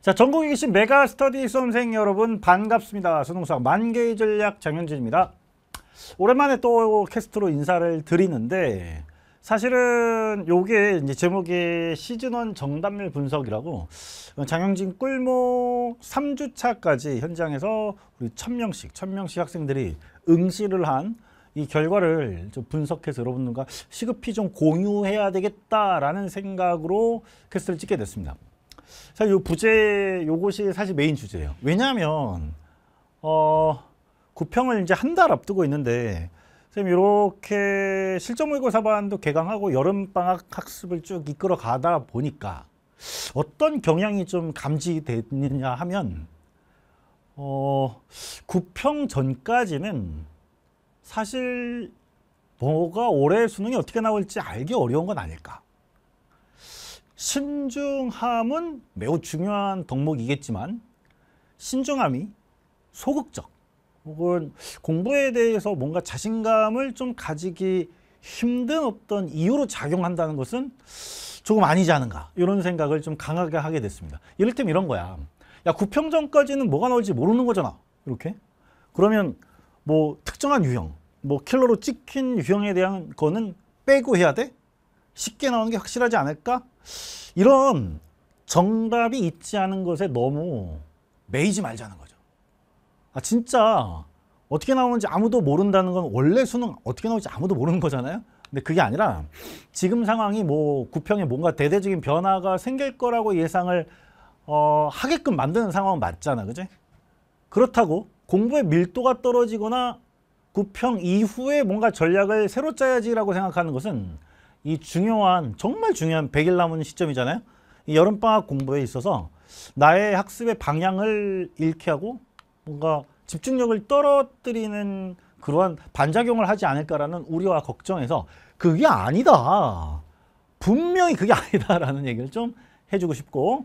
자, 전국에 계신 메가 스터디 수험생 여러분 반갑습니다. 수능수학 만개의 전략 장현진입니다. 오랜만에 또 캐스트로 인사를 드리는데 사실은 요게 이제 제목이 시즌1 정답률 분석이라고 장영진 꿀목 3주차까지 현장에서 우리 1000명씩 1000명씩 학생들이 응시를 한 이 결과를 좀 분석해서 여러분들과 시급히 좀 공유해야 되겠다라는 생각으로 캐스트를 찍게 됐습니다. 사실 요 부재 요것이 사실 메인 주제예요. 왜냐하면 어 구평을 이제 한 달 앞두고 있는데 선생님 이렇게 실전모의고 사반도 개강하고 여름 방학 학습을 쭉 이끌어 가다 보니까 어떤 경향이 좀감지됐느냐 하면 어 구평 전까지는 사실 뭐가 올해 수능이 어떻게 나올지 알기 어려운 건 아닐까. 신중함은 매우 중요한 덕목이겠지만 신중함이 소극적 혹은 공부에 대해서 뭔가 자신감을 좀 가지기 힘든 어떤 이유로 작용한다는 것은 조금 아니지 않은가 이런 생각을 좀 강하게 하게 됐습니다 이를테면 이런 거야 야 구평전까지는 뭐가 나올지 모르는 거잖아 이렇게 그러면 뭐 특정한 유형 뭐 킬러로 찍힌 유형에 대한 거는 빼고 해야 돼? 쉽게 나오는 게 확실하지 않을까? 이런 정답이 있지 않은 것에 너무 매이지 말자는 거죠. 아 진짜 어떻게 나오는지 아무도 모른다는 건 원래 수능 어떻게 나올지 아무도 모르는 거잖아요. 근데 그게 아니라 지금 상황이 뭐 구평에 뭔가 대대적인 변화가 생길 거라고 예상을 어, 하게끔 만드는 상황은 맞잖아. 그지? 그렇다고 공부의 밀도가 떨어지거나 구평 이후에 뭔가 전략을 새로 짜야지라고 생각하는 것은 이 중요한 정말 중요한 100일 남은 시점이잖아요. 이 여름방학 공부에 있어서 나의 학습의 방향을 잃게 하고 뭔가 집중력을 떨어뜨리는 그러한 반작용을 하지 않을까라는 우려와 걱정에서 그게 아니다. 분명히 그게 아니다라는 얘기를 좀 해주고 싶고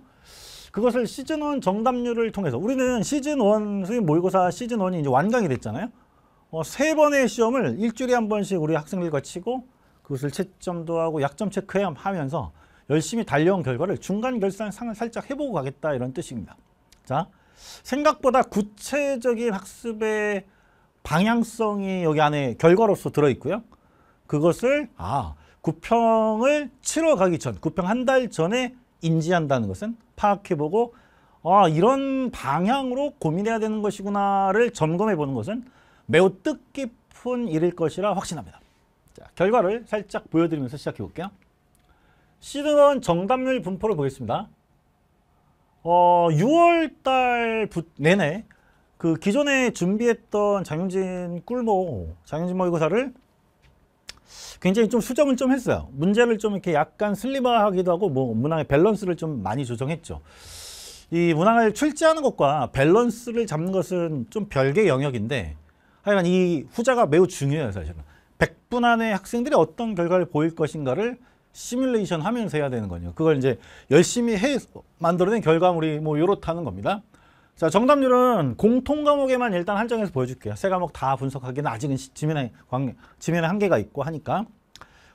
그것을 시즌1 정답률을 통해서 우리는 시즌1 수임 모의고사 시즌1이 이제 완강이 됐잖아요. 어, 세 번의 시험을 일주일에 한 번씩 우리 학생들과 치고 그것을 채점도 하고 약점 체크하면서 열심히 달려온 결과를 중간 결산상을 살짝 해보고 가겠다 이런 뜻입니다. 자, 생각보다 구체적인 학습의 방향성이 여기 안에 결과로서 들어있고요. 그것을 아 구평을 치러 가기 전, 구평 한 달 전에 인지한다는 것은 파악해보고 아 이런 방향으로 고민해야 되는 것이구나를 점검해보는 것은 매우 뜻깊은 일일 것이라 확신합니다. 자, 결과를 살짝 보여드리면서 시작해 볼게요. 시즌1 정답률 분포를 보겠습니다. 어, 6월달 내내 그 기존에 준비했던 장윤진 꿀모, 장윤진 모의고사를 굉장히 좀 수정을 좀 했어요. 문제를 좀 이렇게 약간 슬림화하기도 하고 뭐 문항의 밸런스를 좀 많이 조정했죠. 이 문항을 출제하는 것과 밸런스를 잡는 것은 좀별개 영역인데 하여간 이 후자가 매우 중요해요 사실은. 100분 안에 학생들이 어떤 결과를 보일 것인가를 시뮬레이션 하면서 해야 되는 거죠. 그걸 이제 열심히 해 만들어낸 결과물이 뭐 요렇다는 겁니다. 자, 정답률은 공통 과목에만 일단 한정해서 보여줄게요. 세 과목 다 분석하기는 아직은 지면에, 관계, 지면에 한계가 있고 하니까.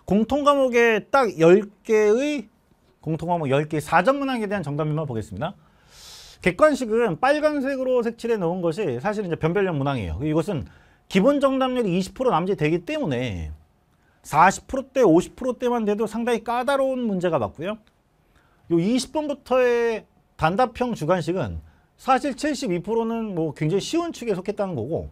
공통 과목에 딱 10개의, 공통 과목 10개의 사전 문항에 대한 정답률만 보겠습니다. 객관식은 빨간색으로 색칠해 놓은 것이 사실 이제 변별력 문항이에요. 이것은 기본 정답률이 20% 남짓되기 때문에 40%대, 50%대만 돼도 상당히 까다로운 문제가 맞고요. 요 20번부터의 단답형 주관식은 사실 72%는 뭐 굉장히 쉬운 축에 속했다는 거고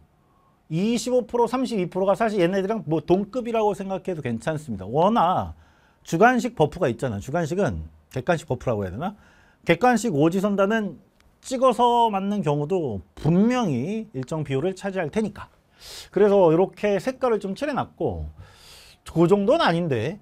25%, 32%가 사실 얘네들이랑 뭐 동급이라고 생각해도 괜찮습니다. 워낙 주관식 버프가 있잖아요. 주관식은 객관식 버프라고 해야 되나? 객관식 오지선다는 찍어서 맞는 경우도 분명히 일정 비율을 차지할 테니까. 그래서 이렇게 색깔을 좀 칠해놨고 그 정도는 아닌데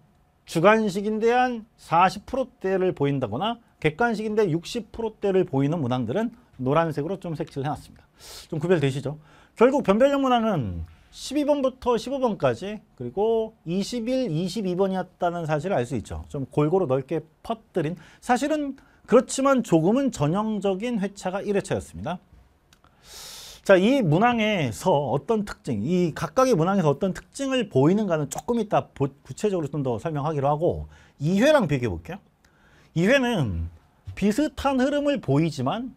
주간식인데 한 40%대를 보인다거나 객관식인데 60%대를 보이는 문항들은 노란색으로 좀색칠 해놨습니다. 좀 구별되시죠? 결국 변별력 문항은 12번부터 15번까지 그리고 21, 22번이었다는 사실을 알 수 있죠. 좀 골고루 넓게 퍼뜨린 사실은 그렇지만 조금은 전형적인 회차가 1회차였습니다. 자, 이 문항에서 어떤 특징, 이 각각의 문항에서 어떤 특징을 보이는가는 조금 이따 보, 구체적으로 좀 더 설명하기로 하고 2회랑 비교해 볼게요. 2회는 비슷한 흐름을 보이지만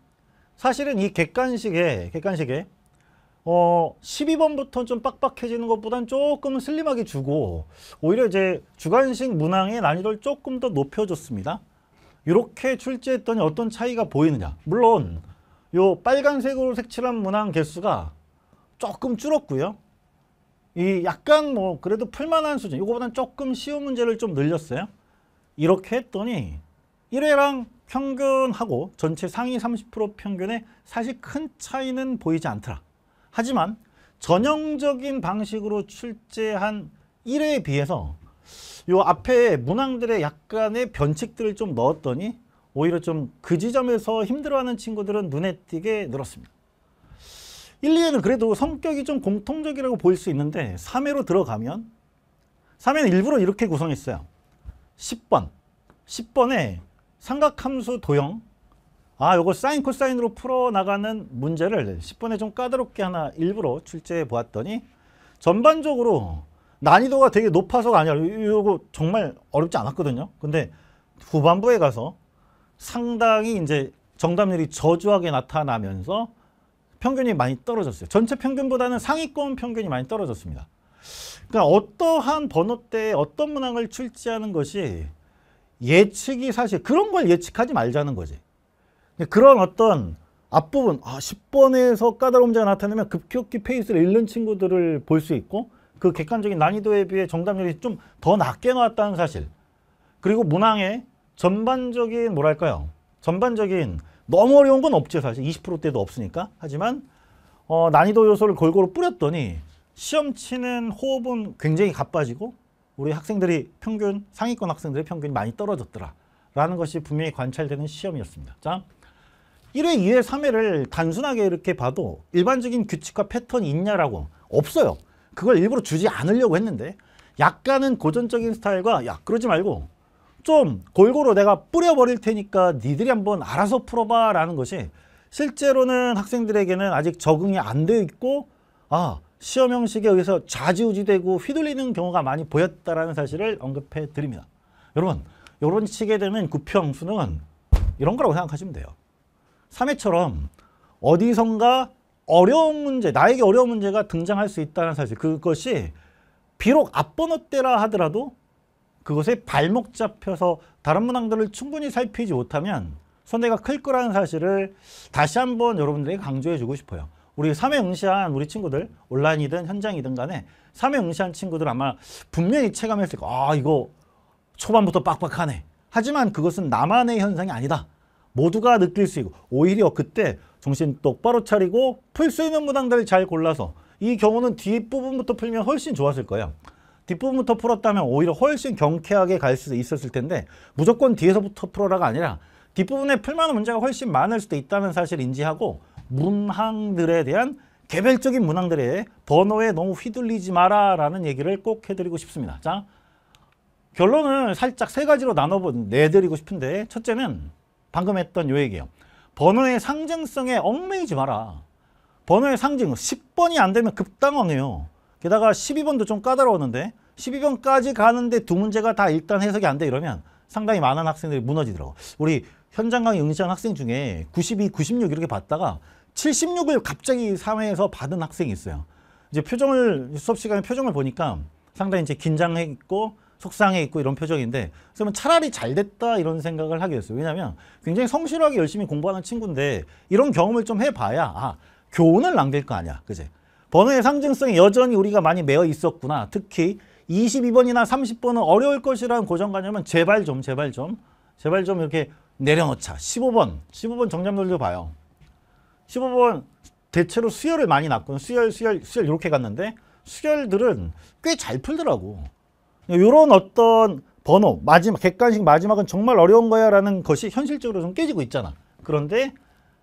사실은 이 객관식에, 객관식에 어, 12번부터 좀 빡빡해지는 것보단 조금 슬림하게 주고 오히려 이제 주관식 문항의 난이도를 조금 더 높여줬습니다. 이렇게 출제했더니 어떤 차이가 보이느냐. 물론 요 빨간색으로 색칠한 문항 개수가 조금 줄었고요. 이 약간 뭐 그래도 풀만한 수준, 이거보다는 조금 쉬운 문제를 좀 늘렸어요. 이렇게 했더니 1회랑 평균하고 전체 상위 30% 평균에 사실 큰 차이는 보이지 않더라. 하지만 전형적인 방식으로 출제한 1회에 비해서 요 앞에 문항들의 약간의 변칙들을 좀 넣었더니 오히려 좀 그 지점에서 힘들어하는 친구들은 눈에 띄게 늘었습니다. 1, 2회는 그래도 성격이 좀 공통적이라고 보일 수 있는데 3회로 들어가면 3회는 일부러 이렇게 구성했어요. 10번, 10번에 삼각함수 도형 아, 요거 사인 코사인으로 풀어나가는 문제를 10번에 좀 까다롭게 하나 일부러 출제해 보았더니 전반적으로 난이도가 되게 높아서가 아니라 요거 정말 어렵지 않았거든요. 근데 후반부에 가서 상당히 이제 정답률이 저조하게 나타나면서 평균이 많이 떨어졌어요. 전체 평균보다는 상위권 평균이 많이 떨어졌습니다. 그러니까 어떠한 번호대 어떤 문항을 출제하는 것이 예측이 사실 그런 걸 예측하지 말자는 거지. 그런 어떤 앞부분 아 10번에서 까다로운 자가 나타나면 급격히 페이스를 잃는 친구들을 볼 수 있고 그 객관적인 난이도에 비해 정답률이 좀 더 낮게 나왔다는 사실 그리고 문항에 전반적인 뭐랄까요? 전반적인 너무 어려운 건 없죠 사실 20%대도 없으니까 하지만 어, 난이도 요소를 골고루 뿌렸더니 시험 치는 호흡은 굉장히 가빠지고 우리 학생들이 평균 상위권 학생들의 평균이 많이 떨어졌더라 라는 것이 분명히 관찰되는 시험이었습니다. 자, 1회, 2회, 3회를 단순하게 이렇게 봐도 일반적인 규칙과 패턴이 있냐라고 없어요. 그걸 일부러 주지 않으려고 했는데 약간은 고전적인 스타일과 야 그러지 말고 좀 골고루 내가 뿌려버릴 테니까 니들이 한번 알아서 풀어봐 라는 것이 실제로는 학생들에게는 아직 적응이 안 되어 있고 아 시험 형식에 의해서 좌지우지되고 휘둘리는 경우가 많이 보였다라는 사실을 언급해 드립니다. 여러분 이런 식에 되는 구평 수능 이런 거라고 생각하시면 돼요. 3회처럼 어디선가 어려운 문제, 나에게 어려운 문제가 등장할 수 있다는 사실 그것이 비록 앞번호 때라 하더라도 그것에 발목 잡혀서 다른 문항들을 충분히 살피지 못하면 손해가 클 거라는 사실을 다시 한번 여러분들에게 강조해 주고 싶어요. 우리 3회 응시한 우리 친구들 온라인이든 현장이든 간에 3회 응시한 친구들 아마 분명히 체감했을 거아 이거 초반부터 빡빡하네. 하지만 그것은 나만의 현상이 아니다. 모두가 느낄 수 있고 오히려 그때 정신 똑바로 차리고 풀 수 있는 문항들을 잘 골라서 이 경우는 뒷부분부터 풀면 훨씬 좋았을 거예요. 뒷부분부터 풀었다면 오히려 훨씬 경쾌하게 갈 수도 있었을 텐데 무조건 뒤에서부터 풀어라가 아니라 뒷부분에 풀만한 문제가 훨씬 많을 수도 있다는 사실 인지하고 문항들에 대한 개별적인 문항들의 번호에 너무 휘둘리지 마라라는 얘기를 꼭 해드리고 싶습니다. 자, 결론은 살짝 세 가지로 나눠 내드리고 싶은데 첫째는 방금 했던 요 얘기예요. 번호의 상징성에 얽매이지 마라. 번호의 상징은 10번이 안 되면 급당원네요 게다가 12번도 좀 까다로웠는데 12번까지 가는데 두 문제가 다 일단 해석이 안 돼 이러면 상당히 많은 학생들이 무너지더라고. 우리 현장 강의 응시한 학생 중에 92, 96 이렇게 봤다가 76을 갑자기 사회에서 받은 학생이 있어요. 이제 표정을 수업 시간에 표정을 보니까 상당히 이제 긴장해 있고 속상해 있고 이런 표정인데 그러면 차라리 잘 됐다 이런 생각을 하게 됐어요. 왜냐하면 굉장히 성실하게 열심히 공부하는 친구인데 이런 경험을 좀 해봐야 아 교훈을 남길 거 아니야, 그제? 번호의 상징성이 여전히 우리가 많이 매어 있었구나. 특히 22번이나 30번은 어려울 것이라는 고정관념은 제발 좀 제발 좀 제발 좀 이렇게 내려놓자. 15번, 15번 정답률도 봐요. 15번 대체로 수열을 많이 났군 수열, 수열, 수열 이렇게 갔는데 수열들은 꽤 잘 풀더라고. 이런 어떤 번호, 마지막, 객관식 마지막은 정말 어려운 거야 라는 것이 현실적으로 좀 깨지고 있잖아. 그런데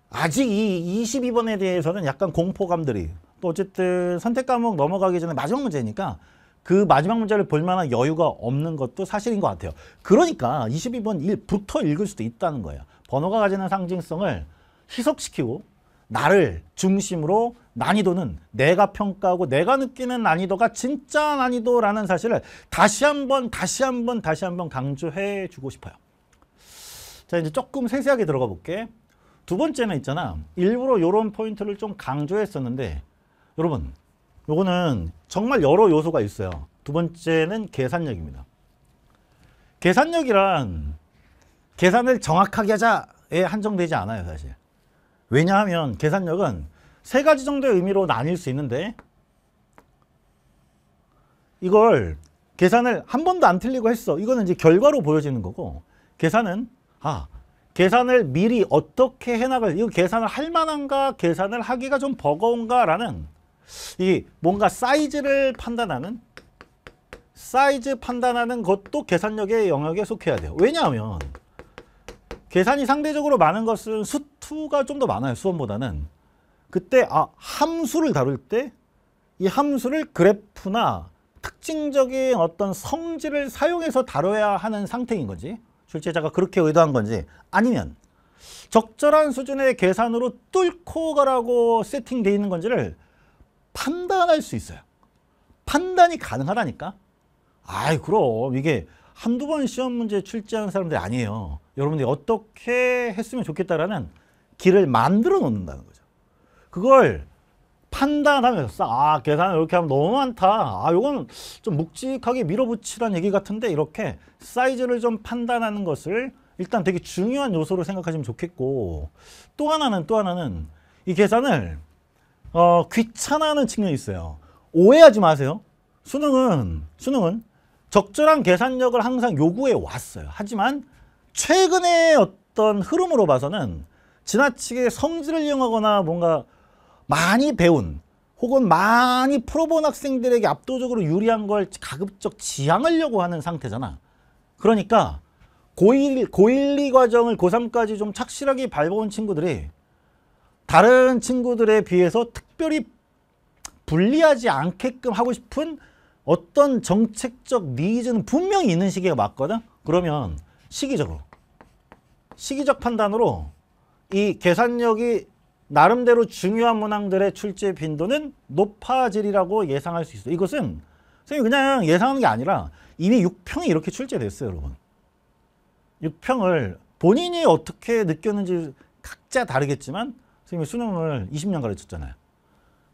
아직 이 22번에 대해서는 약간 공포감들이 또 어쨌든 선택 과목 넘어가기 전에 마지막 문제니까 그 마지막 문제를 볼 만한 여유가 없는 것도 사실인 것 같아요. 그러니까 22번 1부터 읽을 수도 있다는 거예요. 번호가 가지는 상징성을 희석시키고 나를 중심으로 난이도는 내가 평가하고 내가 느끼는 난이도가 진짜 난이도라는 사실을 다시 한번 다시 한번 다시 한번 강조해 주고 싶어요. 자 이제 조금 세세하게 들어가 볼게. 두 번째는 있잖아. 일부러 이런 포인트를 좀 강조했었는데 여러분 요거는 정말 여러 요소가 있어요. 두 번째는 계산력입니다. 계산력이란 계산을 정확하게 하자에 한정되지 않아요 사실. 왜냐하면 계산력은 세 가지 정도의 의미로 나뉠 수 있는데 이걸 계산을 한 번도 안 틀리고 했어. 이거는 이제 결과로 보여지는 거고 계산은 아 계산을 미리 어떻게 해나갈 이거 계산을 할 만한가 계산을 하기가 좀 버거운가라는 이 뭔가 사이즈를 판단하는 사이즈 판단하는 것도 계산력의 영역에 속해야 돼요. 왜냐하면 계산이 상대적으로 많은 것은 수투가 좀 더 많아요. 수원보다는. 그때 아 함수를 다룰 때 이 함수를 그래프나 특징적인 어떤 성질을 사용해서 다뤄야 하는 상태인 건지 출제자가 그렇게 의도한 건지 아니면 적절한 수준의 계산으로 뚫고 가라고 세팅되어 있는 건지를 판단할 수 있어요. 판단이 가능하다니까. 아이 그럼 이게 한두 번 시험 문제 출제하는 사람들이 아니에요. 여러분들이 어떻게 했으면 좋겠다라는 길을 만들어 놓는다는 거죠. 그걸 판단하면서 아 계산을 이렇게 하면 너무 많다. 아 이건 좀 묵직하게 밀어붙이란 얘기 같은데 이렇게 사이즈를 좀 판단하는 것을 일단 되게 중요한 요소로 생각하시면 좋겠고 또 하나는 또 하나는 이 계산을 어, 귀찮아하는 측면이 있어요. 오해하지 마세요. 수능은 수능은 적절한 계산력을 항상 요구해 왔어요. 하지만 최근에 어떤 흐름으로 봐서는 지나치게 성질을 이용하거나 뭔가 많이 배운 혹은 많이 풀어본 학생들에게 압도적으로 유리한 걸 가급적 지향하려고 하는 상태잖아. 그러니까 고1, 고1, 2 과정을 고3까지 좀 착실하게 밟아온 친구들이 다른 친구들에 비해서 특 특별히 불리하지 않게끔 하고 싶은 어떤 정책적 니즈는 분명히 있는 시기가 맞거든? 그러면 시기적으로, 시기적 판단으로 이 계산력이 나름대로 중요한 문항들의 출제 빈도는 높아질이라고 예상할 수 있어요. 이것은 선생님 그냥 예상하는 게 아니라 이미 6평이 이렇게 출제됐어요. 여러분. 6평을 본인이 어떻게 느꼈는지 각자 다르겠지만 선생님이 수능을 20년 가르쳤잖아요.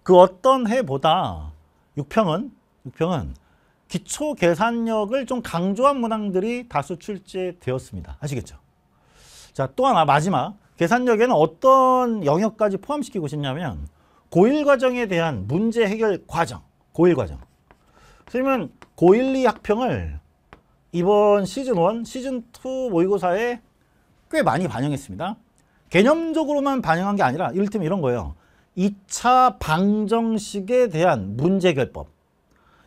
그 어떤 해보다 6평은 육평은 기초 계산력을 좀 강조한 문항들이 다수 출제되었습니다. 아시겠죠? 자, 또 하나 마지막. 계산력에는 어떤 영역까지 포함시키고 싶냐면 고1 과정에 대한 문제 해결 과정, 고1 과정. 그러면 고1, 2 학평을 이번 시즌 1, 시즌 2 모의고사에 꽤 많이 반영했습니다. 개념적으로만 반영한 게 아니라 이를테면 이런 거예요. 2차 방정식에 대한 문제결법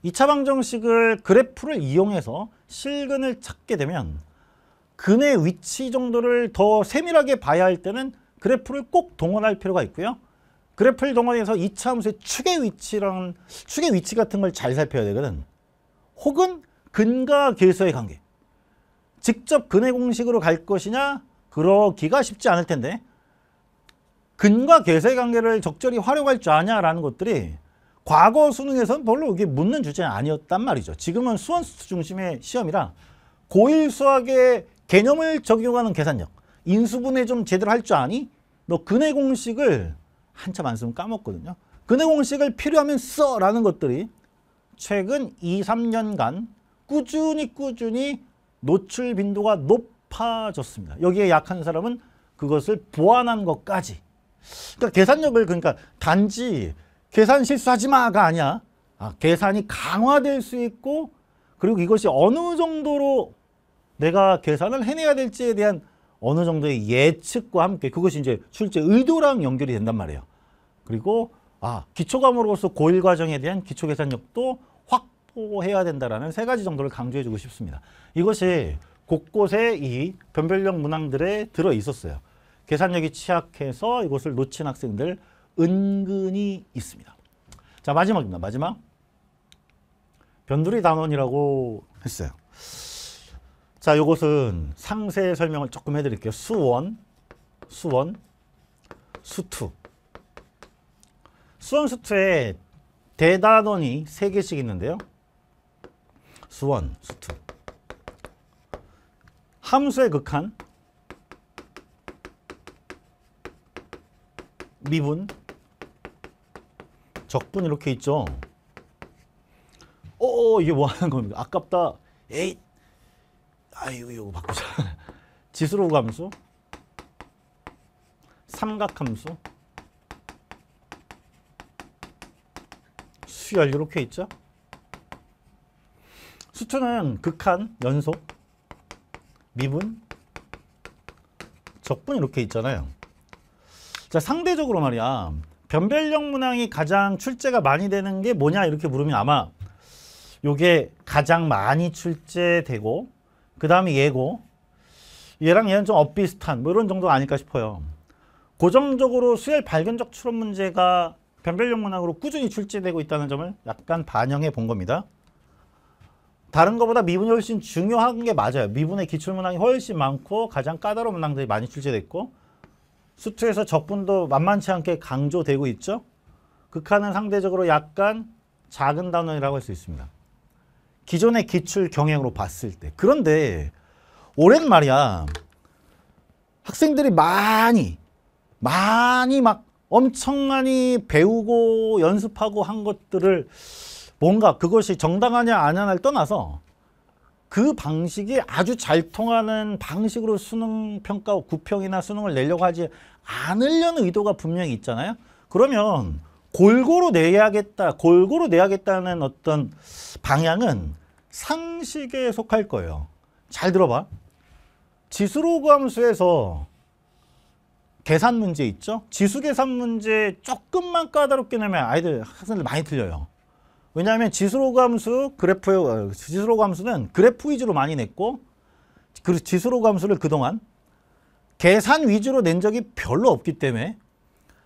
2차 방정식을 그래프를 이용해서 실근을 찾게 되면 근의 위치 정도를 더 세밀하게 봐야 할 때는 그래프를 꼭 동원할 필요가 있고요. 그래프를 동원해서 2차 함수의 축의 위치랑 축의 위치 같은 걸 잘 살펴야 되거든. 혹은 근과 계수의 관계. 직접 근의 공식으로 갈 것이냐? 그러기가 쉽지 않을 텐데 근과 계세 관계를 적절히 활용할 줄 아냐라는 것들이 과거 수능에서는 별로 이게 묻는 주제는 아니었단 말이죠. 지금은 수원수 중심의 시험이라 고1 수학의 개념을 적용하는 계산력, 인수분해 좀 제대로 할 줄 아니? 너 근해 공식을 한참 안 쓰면 까먹거든요. 근해 공식을 필요하면 써라는 것들이 최근 2, 3년간 꾸준히 꾸준히 노출 빈도가 높아졌습니다. 여기에 약한 사람은 그것을 보완한 것까지 그러니까 계산력을 그러니까 단지 계산 실수하지 마가 아니야. 아, 계산이 강화될 수 있고 그리고 이것이 어느 정도로 내가 계산을 해내야 될지에 대한 어느 정도의 예측과 함께 그것이 이제 출제 의도랑 연결이 된단 말이에요. 그리고 아 기초과목으로서 고일 과정에 대한 기초 계산력도 확보해야 된다라는 세 가지 정도를 강조해주고 싶습니다. 이것이 곳곳에 이 변별력 문항들에 들어 있었어요. 계산력이 취약해서 이것을 놓친 학생들 은근히 있습니다. 자 마지막입니다. 마지막 변두리 단원이라고 했어요. 자 이것은 상세 설명을 조금 해드릴게요. 수원, 수원, 수투. 수원 수투에 대단원이 3개씩 있는데요. 수원, 수투. 함수의 극한, 미분, 적분 이렇게 있죠. 어, 어, 이게 뭐 하는 겁니까? 아깝다. 에이, 아이고 이거 바꾸자. 지수로 감수, 삼각함수, 수열 이렇게 있죠. 수초는 극한, 연속, 미분, 적분 이렇게 있잖아요. 자, 상대적으로 말이야. 변별력 문항이 가장 출제가 많이 되는 게 뭐냐 이렇게 물으면 아마 요게 가장 많이 출제되고 그 다음에 예고 얘랑 얘는 좀 엇비슷한 뭐 이런 정도가 아닐까 싶어요. 고정적으로 수열 발견적 추론 문제가 변별력 문항으로 꾸준히 출제되고 있다는 점을 약간 반영해 본 겁니다. 다른 것보다 미분이 훨씬 중요한 게 맞아요. 미분의 기출문항이 훨씬 많고 가장 까다로운 문항들이 많이 출제됐고 수트에서 적분도 만만치 않게 강조되고 있죠. 극한은 상대적으로 약간 작은 단원이라고 할 수 있습니다. 기존의 기출 경향으로 봤을 때. 그런데 올해는 말이야. 학생들이 많이 많이 막 엄청 많이 배우고 연습하고 한 것들을 뭔가 그것이 정당하냐 아냐를 떠나서 그 방식이 아주 잘 통하는 방식으로 수능 평가 구평이나 수능을 내려고 하지 않으려는 의도가 분명히 있잖아요. 그러면 골고루 내야겠다, 골고루 내야겠다는 어떤 방향은 상식에 속할 거예요. 잘 들어봐. 지수로 구수에서 계산 문제 있죠? 지수 계산 문제 조금만 까다롭게 내면 아이들, 학생들 많이 틀려요. 왜냐하면 지수로 감수 그래프의 지수로 감수는 그래프 위주로 많이 냈고 그 지수로 감수를 그동안 계산 위주로 낸 적이 별로 없기 때문에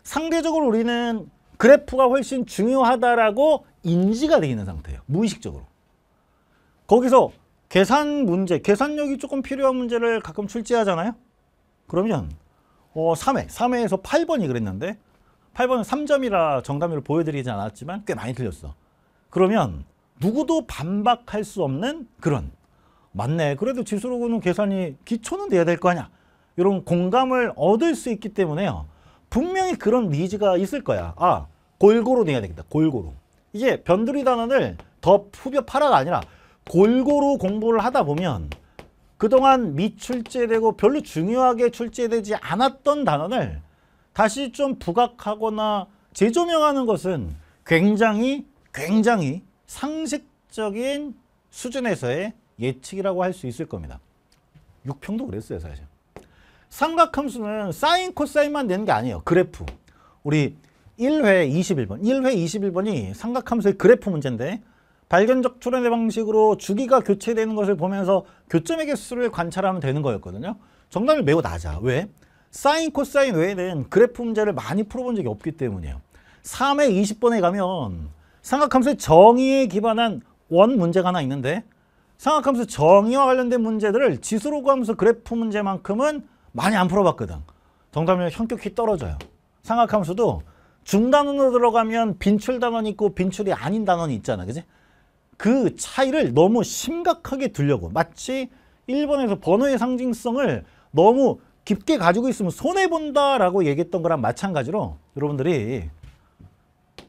상대적으로 우리는 그래프가 훨씬 중요하다라고 인지가 되어 있는 상태예요. 무의식적으로. 거기서 계산 문제, 계산력이 조금 필요한 문제를 가끔 출제하잖아요. 그러면 어, 3회, 3회에서 8번이 그랬는데 8번은 3점이라 정답률을 보여드리지 않았지만 꽤 많이 틀렸어. 그러면 누구도 반박할 수 없는 그런 맞네. 그래도 지수로고는 계산이 기초는 돼야 될 거 아니야. 이런 공감을 얻을 수 있기 때문에요. 분명히 그런 니즈가 있을 거야. 아, 골고루 내야 되겠다. 골고루. 이게 변두리 단원을 더 후벼 팔아가 아니라 골고루 공부를 하다 보면 그동안 미출제되고 별로 중요하게 출제되지 않았던 단원을 다시 좀 부각하거나 재조명하는 것은 굉장히 굉장히 상식적인 수준에서의 예측이라고 할 수 있을 겁니다. 6평도 그랬어요 사실. 삼각함수는 사인 코사인만 내는 게 아니에요. 그래프. 우리 1회 21번. 1회 21번이 삼각함수의 그래프 문제인데 발견적 초련의 방식으로 주기가 교체되는 것을 보면서 교점의 개수를 관찰하면 되는 거였거든요. 정답이 매우 낮아. 왜? 사인 코사인 외에는 그래프 문제를 많이 풀어본 적이 없기 때문이에요. 3회 20번에 가면 삼각함수의 정의에 기반한 원 문제가 하나 있는데 삼각함수 정의와 관련된 문제들을 지수로 구함수 그래프 문제만큼은 많이 안 풀어봤거든. 정답률 현격히 떨어져요. 삼각함수도 중단원으로 들어가면 빈출 단원이 있고 빈출이 아닌 단원이 있잖아. 그지? 그 차이를 너무 심각하게 두려고 마치 일본에서 번호의 상징성을 너무 깊게 가지고 있으면 손해본다라고 얘기했던 거랑 마찬가지로 여러분들이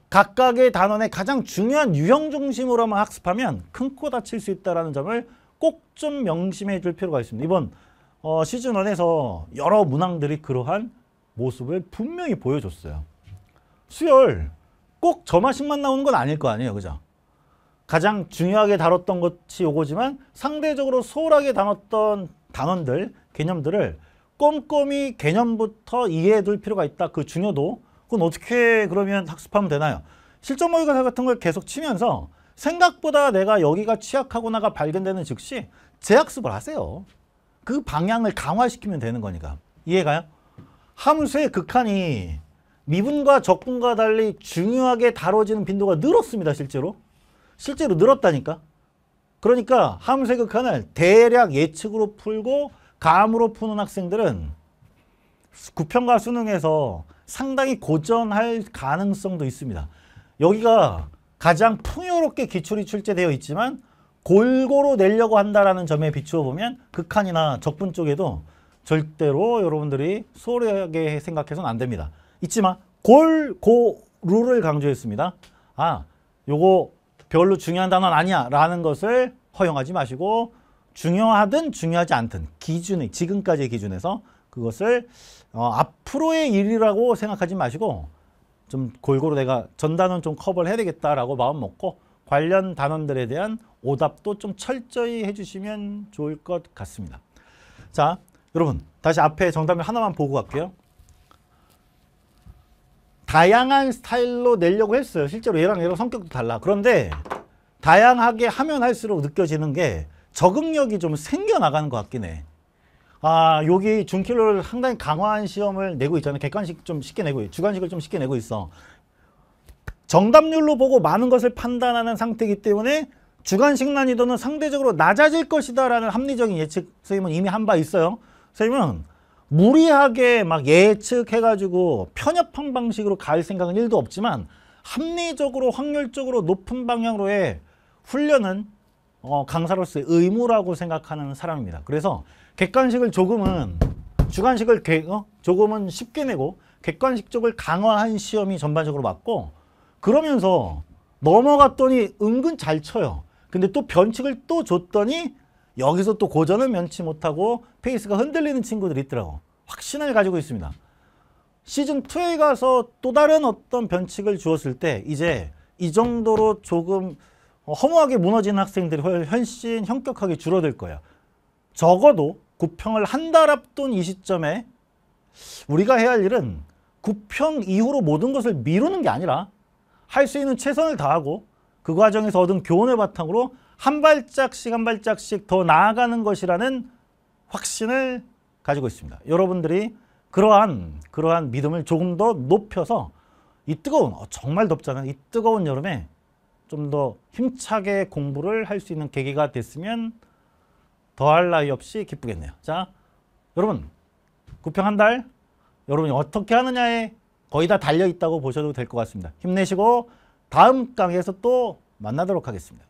각각의 단원의 가장 중요한 유형 중심으로만 학습하면 큰코 다칠 수 있다는 점을 꼭 좀 명심해 줄 필요가 있습니다. 이번 어, 시즌 1에서 여러 문항들이 그러한 모습을 분명히 보여줬어요. 수열 꼭 점화식만 나오는 건 아닐 거 아니에요. 그죠? 가장 중요하게 다뤘던 것이 요거지만 상대적으로 소홀하게 다뤘던 단원들, 개념들을 꼼꼼히 개념부터 이해해 둘 필요가 있다. 그 중요도 그건 어떻게 그러면 학습하면 되나요? 실전 모의고사 같은 걸 계속 치면서 생각보다 내가 여기가 취약하구나가 발견되는 즉시 재학습을 하세요. 그 방향을 강화시키면 되는 거니까. 이해가요? 함수의 극한이 미분과 적분과 달리 중요하게 다뤄지는 빈도가 늘었습니다. 실제로. 실제로 늘었다니까. 그러니까 함수의 극한을 대략 예측으로 풀고 감으로 푸는 학생들은 구평과 수능에서 상당히 고전할 가능성도 있습니다. 여기가 가장 풍요롭게 기출이 출제되어 있지만 골고루 내려고 한다라 점에 비추어 보면 극한이나 적분 쪽에도 절대로 여러분들이 소홀하게 생각해서는 안 됩니다. 잊지만 골고루를 강조했습니다. 아, 요거 별로 중요한 단어는 아니야 라는 것을 허용하지 마시고 중요하든 중요하지 않든 기준의 지금까지의 기준에서 그것을 어, 앞으로의 일이라고 생각하지 마시고 좀 골고루 내가 전단은 좀 커버를 해야 되겠다라고 마음 먹고 관련 단원들에 대한 오답도 좀 철저히 해주시면 좋을 것 같습니다. 자, 여러분 다시 앞에 정답을 하나만 보고 갈게요. 다양한 스타일로 내려고 했어요. 실제로 얘랑 얘랑 성격도 달라. 그런데 다양하게 하면 할수록 느껴지는 게 적응력이 좀 생겨나가는 것 같긴 해. 아 여기 중킬로를 상당히 강화한 시험을 내고 있잖아요. 객관식 좀 쉽게 내고 있, 주관식을 좀 쉽게 내고 있어. 정답률로 보고 많은 것을 판단하는 상태이기 때문에 주관식 난이도는 상대적으로 낮아질 것이다 라는 합리적인 예측 선생님은 이미 한 바 있어요. 선생님은 무리하게 막 예측해가지고 편협한 방식으로 갈 생각은 1도 없지만 합리적으로 확률적으로 높은 방향으로의 훈련은 어, 강사로서의 의무라고 생각하는 사람입니다. 그래서 객관식을 조금은 주관식을 개, 어? 조금은 쉽게 내고 객관식 쪽을 강화한 시험이 전반적으로 맞고 그러면서 넘어갔더니 은근 잘 쳐요. 근데 또 변칙을 또 줬더니 여기서 또 고전을 면치 못하고 페이스가 흔들리는 친구들이 있더라고. 확신을 가지고 있습니다. 시즌2에 가서 또 다른 어떤 변칙을 주었을 때 이제 이 정도로 조금 허무하게 무너진 학생들이 훨씬 현격하게 줄어들 거예요. 적어도 구평을 한 달 앞둔 이 시점에 우리가 해야 할 일은 구평 이후로 모든 것을 미루는 게 아니라 할 수 있는 최선을 다하고 그 과정에서 얻은 교훈을 바탕으로 한 발짝씩 한 발짝씩 더 나아가는 것이라는 확신을 가지고 있습니다. 여러분들이 그러한 그러한 믿음을 조금 더 높여서 이 뜨거운 어, 정말 덥잖아요. 이 뜨거운 여름에 좀 더 힘차게 공부를 할 수 있는 계기가 됐으면 더할 나위 없이 기쁘겠네요. 자, 여러분 구평 한 달 여러분이 어떻게 하느냐에 거의 다 달려있다고 보셔도 될 것 같습니다. 힘내시고 다음 강의에서 또 만나도록 하겠습니다.